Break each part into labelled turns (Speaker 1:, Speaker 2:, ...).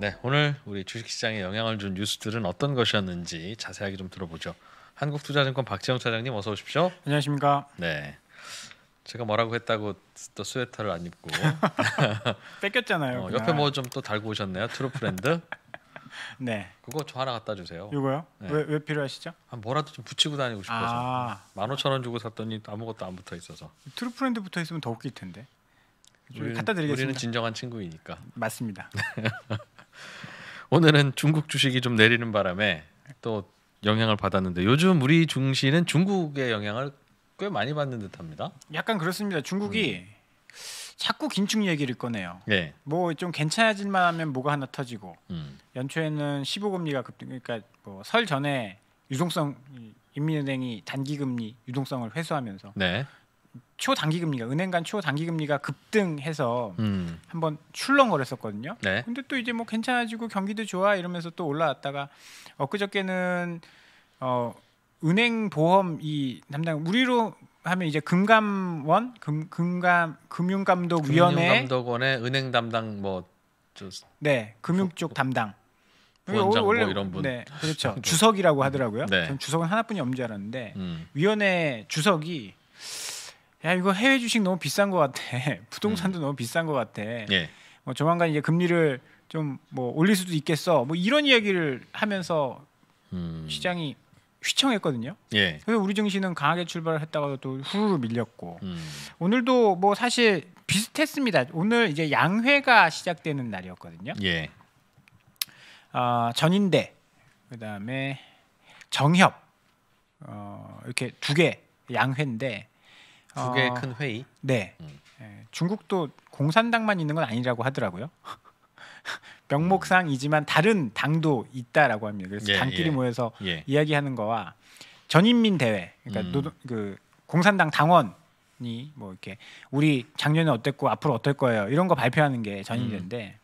Speaker 1: 네, 오늘 우리 주식시장에 영향을 준 뉴스들은 어떤 것이었는지 자세하게 좀 들어보죠. 한국투자증권 박지영 차장님 어서 오십시오.
Speaker 2: 안녕하십니까.
Speaker 1: 네. 제가 뭐라고 했다고 또 스웨터를 안 입고 뺏겼잖아요. 어, 옆에 뭐 좀 또 달고 오셨네요. 트루프랜드. 네. 그거 저 하나 갖다 주세요. 이거요? 네. 왜, 왜 필요하시죠? 아, 뭐라도 좀 붙이고 다니고 싶어서. 아. 1 5원 주고 샀더니 아무것도 안 붙어 있어서.
Speaker 2: 트루프랜드 붙어 있으면 더 웃길 텐데. 우리 갖다 드리겠습니다. 우리는
Speaker 1: 진정한 친구이니까.
Speaker 2: 맞습니다.
Speaker 1: 오늘은 중국 주식이 좀 내리는 바람에 또 영향을 받았는데 요즘 우리 중시는
Speaker 2: 중국의 영향을 꽤 많이 받는 듯합니다. 약간 그렇습니다. 중국이 음. 자꾸 긴축 얘기를 꺼내요. 네. 예. 뭐좀 괜찮아질 만하면 뭐가 하나 터지고 음. 연초에는 15금리가 급등 그러니까 뭐설 전에 유동성 인민은행이 단기금리 유동성을 회수하면서 네. 초단기 금리가 은행 간 초단기 금리가 급등해서 음. 한번 출렁거렸었거든요. 네. 근데 또 이제 뭐 괜찮아지고 경기도 좋아 이러면서 또 올라왔다가 엊그저께는 어 은행 보험 이 담당 우리로 하면 이제 금감원 금 금감 금융감독 위원회
Speaker 1: 감독원의 은행 담당 뭐
Speaker 2: 네, 금융 쪽 담당
Speaker 1: 원장 뭐 원래, 뭐 이런 분. 네, 그렇죠.
Speaker 2: 주석이라고 하더라고요. 네. 전 주석은 하나뿐이 없는 줄 알았는데 음. 위원회 주석이 야 이거 해외 주식 너무 비싼 것 같아. 부동산도 음. 너무 비싼 것 같아. 예. 뭐 조만간 이제 금리를 좀 뭐 올릴 수도 있겠어. 뭐 이런 이야기를 하면서 음. 시장이 휘청했거든요. 예. 그래서 우리 증시는 강하게 출발을 했다가 또후루룩 밀렸고 음. 오늘도 뭐 사실 비슷했습니다. 오늘 이제 양회가 시작되는 날이었거든요. 예. 어, 전인대 그다음에 정협 어, 이렇게 두 개 양회인데
Speaker 1: 개의 어, 큰 회의. 네. 음. 예,
Speaker 2: 중국도 공산당만 있는 건 아니라고 하더라고요. 명목상이지만 다른 당도 있다라고 합니다. 그래서 예, 당끼리 예. 모여서 예. 이야기하는 거와 전인민 대회, 그러니까 음. 노동, 그 공산당 당원이 뭐 이렇게 우리 작년에 어땠고 앞으로 어떨 거예요 이런 거 발표하는 게 전인대인데 음.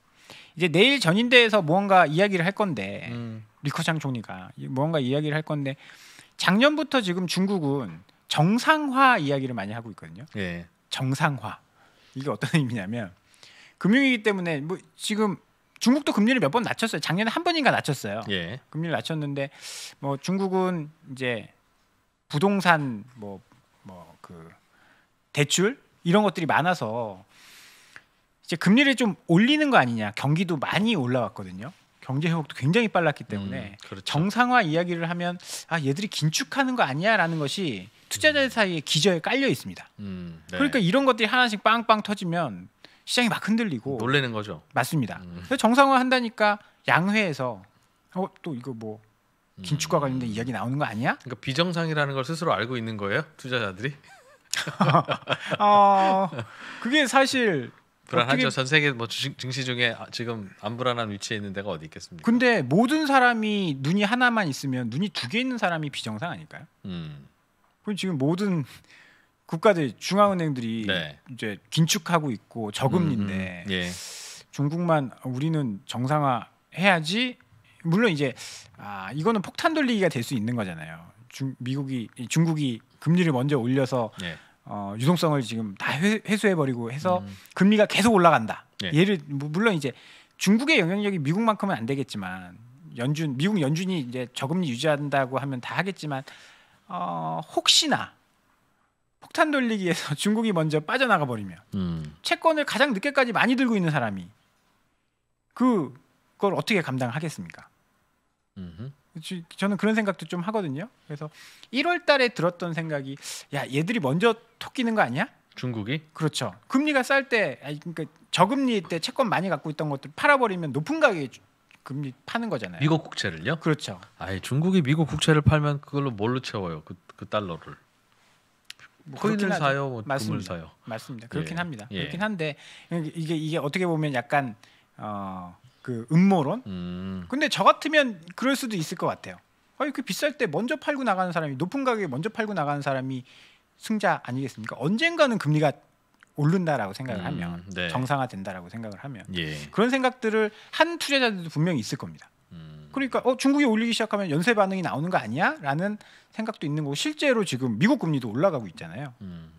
Speaker 2: 이제 내일 전인대에서 무언가 이야기를 할 건데 음. 리커창 총리가 무언가 이야기를 할 건데 작년부터 지금 중국은 정상화 이야기를 많이 하고 있거든요. 예. 정상화 이게 어떤 의미냐면 금융이기 때문에 뭐 지금 중국도 금리를 몇 번 낮췄어요. 작년에 한 번인가 낮췄어요. 예. 금리를 낮췄는데 뭐 중국은 이제 부동산 뭐 뭐 그 대출 이런 것들이 많아서 이제 금리를 좀 올리는 거 아니냐. 경기도 많이 올라왔거든요. 경제 회복도 굉장히 빨랐기 때문에 음, 그렇죠. 정상화 이야기를 하면 아 얘들이 긴축하는 거 아니야라는 것이 투자자들 사이에 기저에 깔려 있습니다.
Speaker 1: 음, 네. 그러니까
Speaker 2: 이런 것들이 하나씩 빵빵 터지면 시장이 막 흔들리고 놀래는 거죠. 맞습니다. 음. 정상화 한다니까 양회에서 어, 또 이거 뭐 음. 긴축과 관련된 이야기 나오는 거 아니야? 그러니까 비정상이라는 걸 스스로
Speaker 1: 알고 있는 거예요, 투자자들이?
Speaker 2: 어, 그게 사실 불안하죠. 어떻게... 전
Speaker 1: 세계 뭐 주식 증시 중에 지금 안 불안한 위치에 있는 데가 어디 있겠습니까? 근데
Speaker 2: 모든 사람이 눈이 하나만 있으면 눈이 두 개 있는 사람이 비정상 아닐까요? 음. 그럼 지금 모든 국가들 중앙은행들이 네. 이제 긴축하고 있고 저금리인데 음, 음. 예. 중국만 우리는 정상화 해야지. 물론 이제 아 이거는 폭탄 돌리기가 될 수 있는 거잖아요. 중, 미국이 중국이 금리를 먼저 올려서 예. 어, 유동성을 지금 다 회수해 버리고 해서 음. 금리가 계속 올라간다. 예. 얘를 뭐 물론 이제 중국의 영향력이 미국만큼은 안 되겠지만 연준 미국 연준이 이제 저금리 유지한다고 하면 다 하겠지만 어, 혹시나 폭탄 돌리기에서 중국이 먼저 빠져나가 버리면 음. 채권을 가장 늦게까지 많이 들고 있는 사람이 그걸 어떻게 감당하겠습니까? 음흠. 저는 그런 생각도 좀 하거든요. 그래서 1월달에 들었던 생각이 야 얘들이 먼저 토끼는 거 아니야? 중국이? 그렇죠. 금리가 쌀 때, 그러니까 저금리 때 채권 많이 갖고 있던 것들 팔아버리면 높은 가격에 금리 파는 거잖아요.
Speaker 1: 미국 국채를요? 그렇죠. 아 중국이 미국 국채를 팔면 그걸로 뭘로 채워요? 그, 그
Speaker 2: 달러를. 뭐 코인을 사요, 뭐 금을 사요. 맞습니다. 그렇긴 예. 합니다. 예. 그렇긴 한데 이게 이게 어떻게 보면 약간 어, 그 음모론. 음. 근데 저 같으면 그럴 수도 있을 것 같아요. 아니 그 비쌀 때 먼저 팔고 나가는 사람이 높은 가격에 먼저 팔고 나가는 사람이 승자 아니겠습니까? 언젠가는 금리가 오른다라고 생각을 음, 하면 네. 정상화된다라고 생각을 하면 예. 그런 생각들을 한 투자자들도 분명히 있을 겁니다. 음. 그러니까 어, 중국이 올리기 시작하면 연쇄 반응이 나오는 거 아니야?라는 생각도 있는 거고 실제로 지금 미국 금리도 올라가고 있잖아요. 음.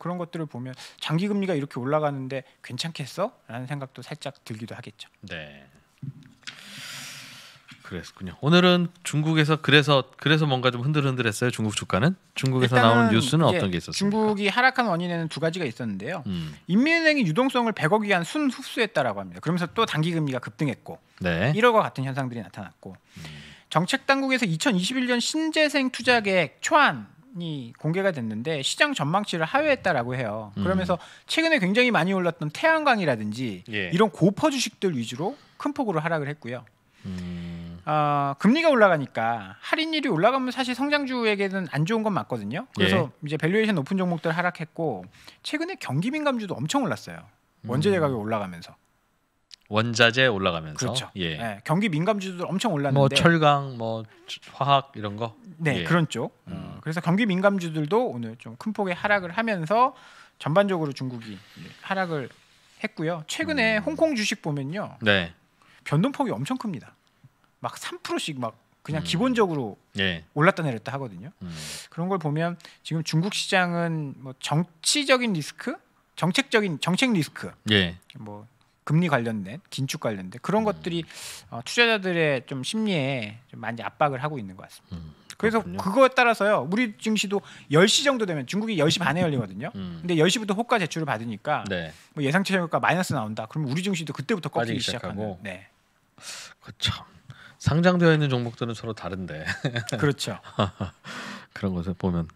Speaker 2: 그런 것들을 보면 장기 금리가 이렇게 올라가는데 괜찮겠어?라는 생각도 살짝 들기도 하겠죠. 네.
Speaker 1: 그랬군요. 오늘은 중국에서 그래서 그래서 뭔가 좀 흔들흔들했어요. 중국 주가는 중국에서 나오는 뉴스는 어떤 게 있었어요?
Speaker 2: 중국이 하락한 원인에는 두 가지가 있었는데요. 음. 인민은행이 유동성을 100억 위안 순 흡수했다라고 합니다. 그러면서 또 단기 금리가 급등했고 네. 1억과 같은 현상들이 나타났고 음. 정책 당국에서 2021년 신재생 투자 계획 초안 이 공개가 됐는데 시장 전망치를 하회했다라고 해요. 음. 그러면서 음. 최근에 굉장히 많이 올랐던 태양광이라든지 예. 이런 고퍼 주식들 위주로 큰 폭으로 하락을 했고요. 음. 어, 금리가 올라가니까 할인율이 올라가면 사실 성장주에게는 안 좋은 건 맞거든요. 예. 그래서 예. 이제 밸류에이션 높은 종목들 하락했고 최근에 경기 민감주도 엄청 올랐어요. 음. 원자재 가격 올라가면서.
Speaker 1: 원자재 올라가면서 그렇죠. 예. 네,
Speaker 2: 경기 민감주들 엄청 올랐는데 뭐 철강,
Speaker 1: 뭐 화학 이런 거. 네, 예. 그런
Speaker 2: 쪽. 음. 음 그래서 경기 민감주들도 오늘 좀 큰 폭의 하락을 하면서 전반적으로 중국이 하락을 했고요. 최근에 음. 홍콩 주식 보면요. 네. 변동폭이 엄청 큽니다. 막 3%씩 막 그냥 음. 기본적으로 예. 올랐다 내렸다 하거든요. 음. 그런 걸 보면 지금 중국 시장은 뭐 정치적인 리스크, 정책적인 정책 리스크, 예. 뭐 금리 관련된 긴축 관련된 그런 음. 것들이 어, 투자자들의 좀 심리에 좀 많이 압박을 하고 있는 것 같습니다. 음, 그래서 그거에 따라서요. 우리 증시도 10시 정도 되면 중국이 10시 반에 열리거든요. 음. 근데 10시부터 호가 제출을 받으니까 네. 뭐 예상치 저가 마이너스 나온다. 그러면 우리 증시도 그때부터 꺾이기 시작하고. 네. 그참 상장되어 있는 종목들은 서로 다른데. 그렇죠.
Speaker 1: 그런 것을 보면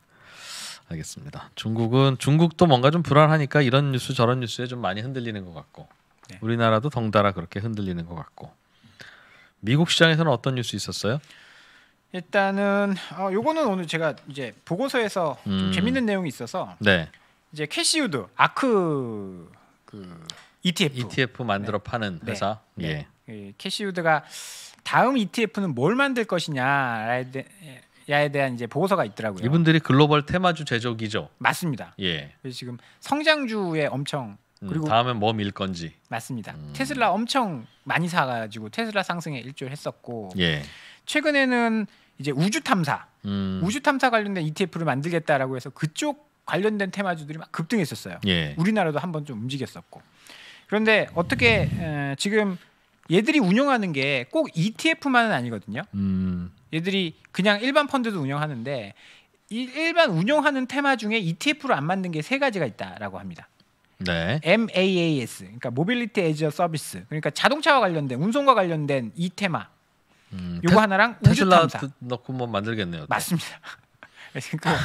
Speaker 1: 알겠습니다. 중국은 중국도 뭔가 좀 불안하니까 이런 뉴스 저런 뉴스에 좀 많이 흔들리는 것 같고 네. 우리나라도 덩달아 그렇게 흔들리는 것 같고 미국 시장에서는 어떤 뉴스 있었어요?
Speaker 2: 일단은 어, 요거는 오늘 제가 이제 보고서에서 음. 좀 재밌는 내용이 있어서 네. 이제 캐시우드 아크 그
Speaker 1: ETF ETF 만들어 네. 파는 네. 회사
Speaker 2: 네. 예. 그 캐시우드가 다음 ETF는 뭘 만들 것이냐에 대한 이제 보고서가 있더라고요. 이분들이
Speaker 1: 글로벌 테마주 제조기죠. 맞습니다. 예.
Speaker 2: 지금 성장주에 엄청 음, 그리고 음, 다음엔
Speaker 1: 뭐밀 건지
Speaker 2: 맞습니다. 음. 테슬라 엄청 많이 사가지고 테슬라 상승에 일조 했었고 예. 최근에는 이제 우주 탐사, 음. 우주 탐사 관련된 ETF를 만들겠다라고 해서 그쪽 관련된 테마주들이 막 급등했었어요. 예. 우리나라도 한번 좀 움직였었고 그런데 어떻게 에, 지금 얘들이 운영하는 게 꼭 ETF만은 아니거든요. 음. 얘들이 그냥 일반 펀드도 운영하는데 일반 운영하는 테마 중에 ETF로 안 만든 게 세 가지가 있다라고 합니다. 네. MAAS 그러니까 모빌리티 에지 서비스 그러니까 자동차와 관련된 운송과 관련된 이 테마
Speaker 1: 음, 요거 테, 하나랑 테슬라 그 넣고 뭐 만들겠네요. 맞습니다.
Speaker 2: 그러니까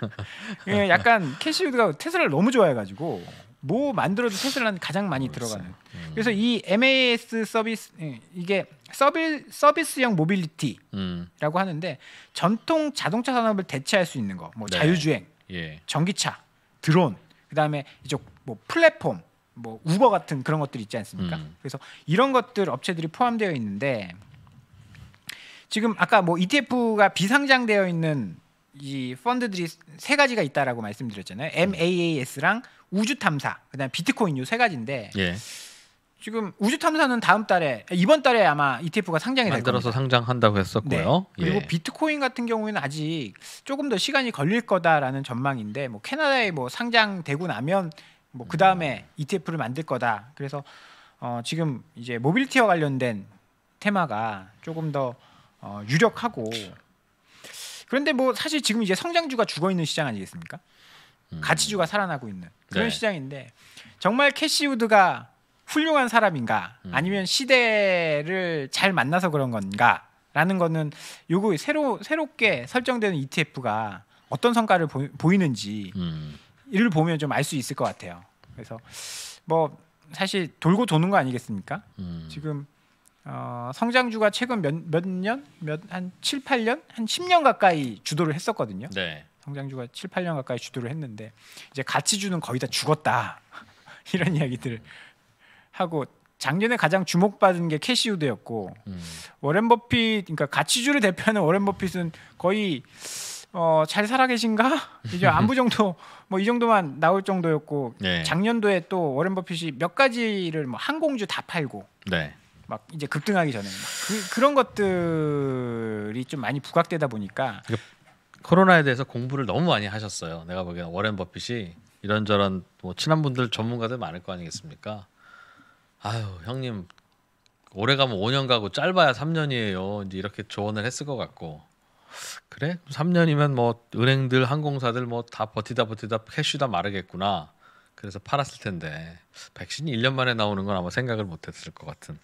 Speaker 2: 예, 약간 캐시우드가 테슬라를 너무 좋아해가지고 뭐 만들어도 테슬라는 가장 많이 들어가는. 음. 그래서 이 MAS 서비스 예, 이게 서비, 서비스형 모빌리티라고 음. 하는데 전통 자동차 산업을 대체할 수 있는 거, 뭐 네. 자율주행, 예. 전기차, 드론, 그다음에 이쪽 뭐 플랫폼, 뭐 우버 같은 그런 것들 있지 않습니까? 음. 그래서 이런 것들 업체들이 포함되어 있는데 지금 아까 뭐 ETF가 비상장되어 있는 이 펀드들이 세 가지가 있다라고 말씀드렸잖아요. 네. MAAS랑 우주 탐사, 그다음 비트코인 요 세 가지인데 예. 지금 우주 탐사는 다음 달에 이번 달에 아마 ETF가 상장이 될 겁니다. 만들어서
Speaker 1: 상장한다고 했었고요. 네. 그리고
Speaker 2: 예. 비트코인 같은 경우에는 아직 조금 더 시간이 걸릴 거다라는 전망인데 뭐 캐나다에 뭐 상장되고 나면 뭐그 다음에 ETF를 만들 거다. 그래서 어 지금 이제 모빌티와 관련된 테마가 조금 더 어 유력하고 그런데 뭐 사실 지금 이제 성장주가 죽어 있는 시장 아니겠습니까? 음. 가치주가 살아나고 있는 그런 네. 시장인데 정말 캐시우드가 훌륭한 사람인가 음. 아니면 시대를 잘 만나서 그런 건가라는 거는 요거 새로 새롭게 설정되는 ETF가 어떤 성과를 보, 이는지 음. 이를 보면 좀 알 수 있을 것 같아요. 그래서 뭐 사실 돌고 도는 거 아니겠습니까? 음. 지금 어, 성장주가 최근 몇 몇 년 몇 한 칠 팔 년 한 십 년 가까이 주도를 했었거든요. 네. 성장주가 7, 8년 가까이 주도를 했는데 이제 가치주는 거의 다 죽었다 이런 이야기들 하고 작년에 가장 주목받은 게 캐시우드였고 음. 워렌 버핏 그러니까 가치주를 대표하는 워렌 버핏은 거의 어, 잘 살아계신가 이제 안부 정도 뭐 이 정도만 나올 정도였고 네. 작년도에 또 워렌 버핏이 몇 가지를 뭐 항공주 다 팔고 네. 막 이제 급등하기 전에 막 그, 런 것들이 좀 많이 부각되다 보니까
Speaker 1: 그러니까 코로나에 대해서 공부를 너무 많이 하셨어요. 내가 보기에는 워렌 버핏이 이런저런 뭐 친한 분들 전문가들 많을 거 아니겠습니까? 아유 형님 오래 가면 5년 가고 짧아야 3년이에요. 이제 이렇게 조언을 했을 것 같고 그래 3년이면 뭐 은행들 항공사들 뭐 다 버티다 버티다 캐쉬 다 마르겠구나. 그래서 팔았을 텐데 백신이 1년 만에 나오는 건 아마 생각을 못했을 것 같은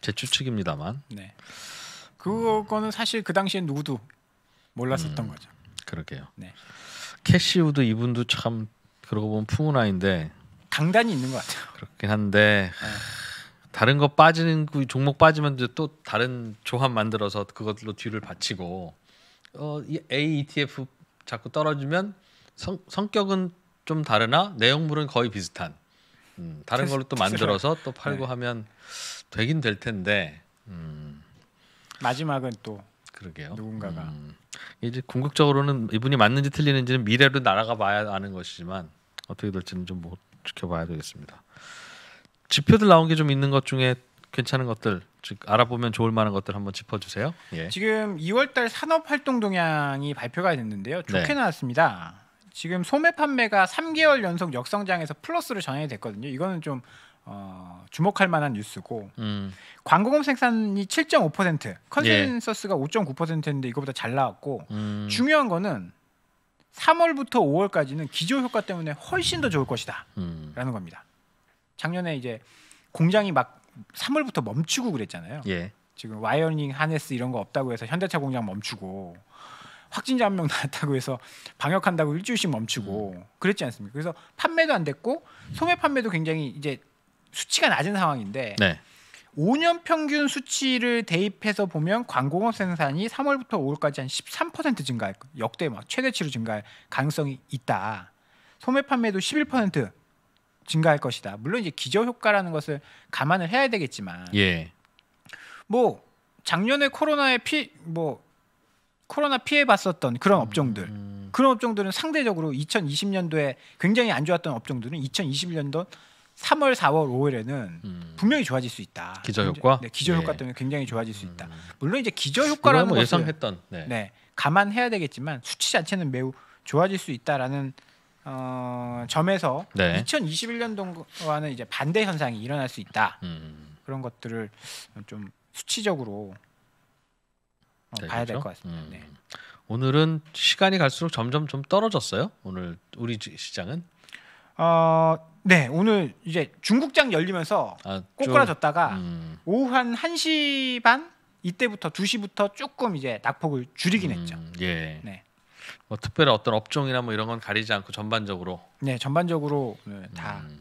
Speaker 1: 제 추측입니다만.
Speaker 2: 네. 그거는 사실 그 당시에 누구도 몰랐었던 음, 거죠. 그러게요. 네.
Speaker 1: 캐시우드 이분도 참 그러고 보면 푸문화인데
Speaker 2: 강단이 있는 것 같아요.
Speaker 1: 그렇긴 한데 네. 다른 거 빠지는 그 종목 빠지면 이제 또 다른 조합 만들어서 그것로 뒤를 바치고 어, A ETF 자꾸 떨어지면 성, 성격은 좀 다르나 내용물은 거의 비슷한 음, 다른 그 걸로 또 만들어서 또 팔고 네. 하면 되긴 될 텐데 음.
Speaker 2: 마지막은 또 그러게요. 누군가가 음.
Speaker 1: 이제 궁극적으로는 이분이 맞는지 틀리는지는 미래로 날아가 봐야 아는 것이지만 어떻게 될지는 좀뭐 지켜봐야 되겠습니다. 지표들 나온 게 좀 있는 것 중에 괜찮은 것들 즉 알아보면 좋을 만한 것들 한번 짚어주세요. 예.
Speaker 2: 지금 2월달 산업 활동 동향이 발표가 됐는데요. 좋게 네. 나왔습니다. 지금 소매 판매가 3개월 연속 역성장에서 플러스로 전환이 됐거든요. 이거는 좀 어, 주목할 만한 뉴스고 음. 광고 검생산이7.5% 컨센서스가 예. 5.9%인데 이거보다 잘 나왔고 음. 중요한 거는 3월부터 5월까지는 기조 효과 때문에 훨씬 더 좋을 것이다라는 음. 겁니다. 작년에 이제 공장이 막 3월부터 멈추고 그랬잖아요. 예. 지금 와이어닝 하네스 이런 거 없다고 해서 현대차 공장 멈추고 확진자 한 명 나왔다고 해서 방역한다고 일주일씩 멈추고 음. 그랬지 않습니까? 그래서 판매도 안 됐고 소매 판매도 굉장히 이제 수치가 낮은 상황인데 네. 5년 평균 수치를 대입해서 보면 광고업 생산이 3월부터 5월까지 한 13% 증가할 역대 막 최대치로 증가할 가능성이 있다. 소매 판매도 11% 증가할 것이다. 물론 이제 기저 효과라는 것을 감안을 해야 되겠지만, 예. 뭐 작년에 코로나에 피뭐 코로나 피해 봤었던 그런 업종들, 음... 그런 업종들은 상대적으로 2020년도에 굉장히 안 좋았던 업종들은 2021년도 3월, 4월, 5월에는 음. 분명히 좋아질 수 있다. 기저 효과? 네, 기저 효과 때문에 예. 굉장히 좋아질 수 음. 있다. 물론 이제 기저 효과라는 뭐 예상했던 네. 네. 감안해야 되겠지만 수치 자체는 매우 좋아질 수 있다라는 어, 점에서 네. 2021년도와는 이제 반대 현상이 일어날 수 있다. 음. 그런 것들을 좀 수치적으로 어, 네, 봐야 될것 그렇죠. 같습니다. 음. 네.
Speaker 1: 오늘은 시간이 갈수록 점점 좀 떨어졌어요. 오늘 우리 시장은
Speaker 2: 어, 네, 오늘 이제 중국장 열리면서 아, 꼬꾸라졌다가 음. 오후 한 1시 반 이때부터 2시부터 조금 이제 낙폭을 줄이긴 음, 했죠. 예. 네.
Speaker 1: 뭐 특별히 어떤 업종이나 뭐 이런 건 가리지 않고 전반적으로
Speaker 2: 네, 전반적으로 음. 다 음.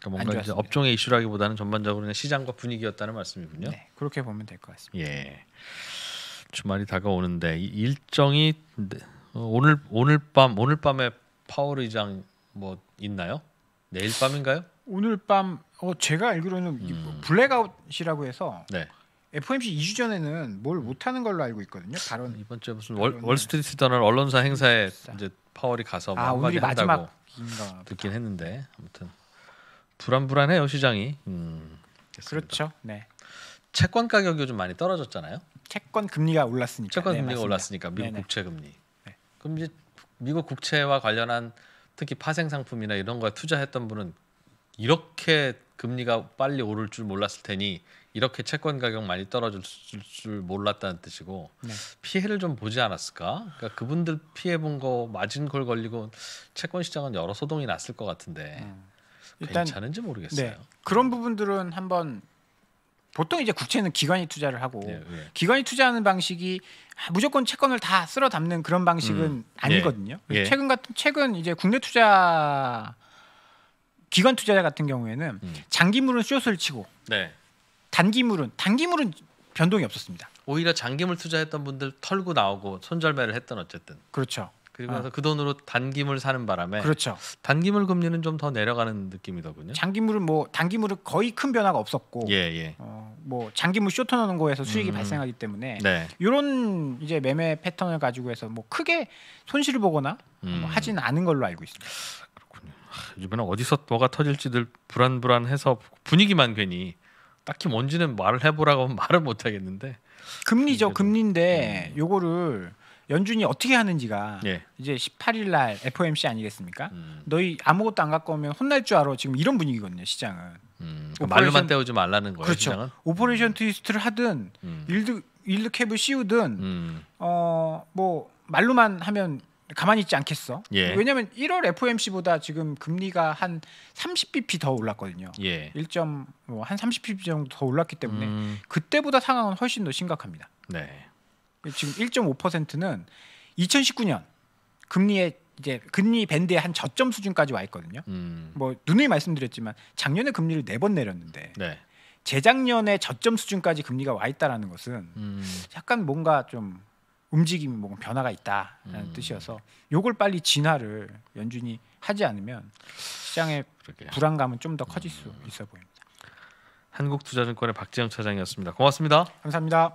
Speaker 2: 그러니까 뭔가 이제
Speaker 1: 업종의 이슈라기보다는 전반적으로 그냥 시장과 분위기였다는 말씀이군요.
Speaker 2: 네, 그렇게 보면 될 것
Speaker 1: 같습니다. 예. 주말이 다가오는데 일정이 네, 어, 오늘 오늘 밤 오늘 밤에 파월 의장 뭐 있나요? 내일 밤인가요?
Speaker 2: 오늘 밤 어, 제가 알기로는 음. 블랙아웃이라고 해서 네. FOMC 2주 전에는 뭘 못하는 걸로 알고 있거든요. 발언 이번 주에 무슨 월,
Speaker 1: 월스트리트 저널 언론사 행사에 진짜. 네. 이제 파월이 가서 아, 뭐 한마디 한 듣긴 했는데 아무튼 불안불안해요 시장이. 음, 그렇죠. 네. 채권 가격이 요 많이
Speaker 2: 떨어졌잖아요. 채권 금리가 올랐으니까. 채권 네, 금리가 네, 올랐으니까 미국 네네. 국채 금리.
Speaker 1: 네. 그럼 이제 미국 국채와 관련한 특히 파생 상품이나 이런 거에 투자했던 분은 이렇게 금리가 빨리 오를 줄 몰랐을 테니 이렇게 채권 가격 많이 떨어질 줄 몰랐다는 뜻이고 네. 피해를 좀 보지 않았을까? 그러니까 그분들 피해 본 거 맞은 걸 걸리고 채권 시장은 여러 소동이 났을 것 같은데 음. 괜찮은지
Speaker 2: 모르겠어요. 네. 그런 부분들은 한번 보통 이제 국채는 기관이 투자를 하고 예, 예. 기관이 투자하는 방식이 무조건 채권을 다 쓸어 담는 그런 방식은 음, 예. 아니거든요. 예, 최근 같은 최근 이제 국내 투자 기관 투자자 같은 경우에는 음. 장기물은 쇼스를 치고 네. 단기물은 단기물은 변동이 없었습니다.
Speaker 1: 오히려 장기물 투자했던 분들 털고 나오고 손절매를 했던 어쨌든
Speaker 2: 그렇죠. 그리고 아. 나서 어. 그
Speaker 1: 돈으로 단기물 사는 바람에 그렇죠.
Speaker 2: 단기물 금리는 좀 더 내려가는 느낌이더군요. 장기물은 뭐 단기물은 거의 큰 변화가 없었고 예, 예. 어, 뭐 장기물 쇼트 넣는 거에서 수익이 음. 발생하기 때문에 네. 이런 이제 매매 패턴을 가지고 해서 뭐 크게 손실을 보거나 뭐 음. 뭐 하진 않은 걸로 알고 있습니다. 그렇군요.
Speaker 1: 하, 아, 요에 어디서 뭐가 터질지들 불안불안해서 분위기만 괜히 딱히 뭔지는 말을 해보라고 하면 말을 못 하겠는데
Speaker 2: 금리죠 금리인데 음. 요거를 연준이 어떻게 하는지가 예. 이제 18일 날 FOMC 아니겠습니까? 음. 너희 아무것도 안 갖고 오면 혼날 줄 알아. 지금 이런 분위기거든요, 시장은. 음. 그 말로만 때우지
Speaker 1: 말라는 거예요, 그렇죠. 시장은.
Speaker 2: 오퍼레이션 음. 트위스트를 하든 음. 일드 일드 캡을 씌우든 음. 어뭐 말로만 하면 가만히 있지 않겠어. 예. 왜냐하면 1월 FOMC보다 지금 금리가 한 30bp 더 올랐거든요. 예. 1.한 뭐 30bp 정도 더 올랐기 때문에 음. 그때보다 상황은 훨씬 더 심각합니다. 네. 지금 1.5%는 2019년 금리의 이제 금리 밴드의 한 저점 수준까지 와 있거든요. 음. 뭐 누누이 말씀드렸지만 작년에 금리를 네 번 내렸는데 네. 재작년에 저점 수준까지 금리가 와 있다라는 것은 음. 약간 뭔가 좀 움직임이 뭔가 변화가 있다라는 음. 뜻이어서 요걸 빨리 진화를 연준이 하지 않으면 시장의 그러게요. 불안감은 좀 더 커질 음. 수 있어 보입니다.
Speaker 1: 한국투자증권의 박지영 차장이었습니다. 고맙습니다. 감사합니다.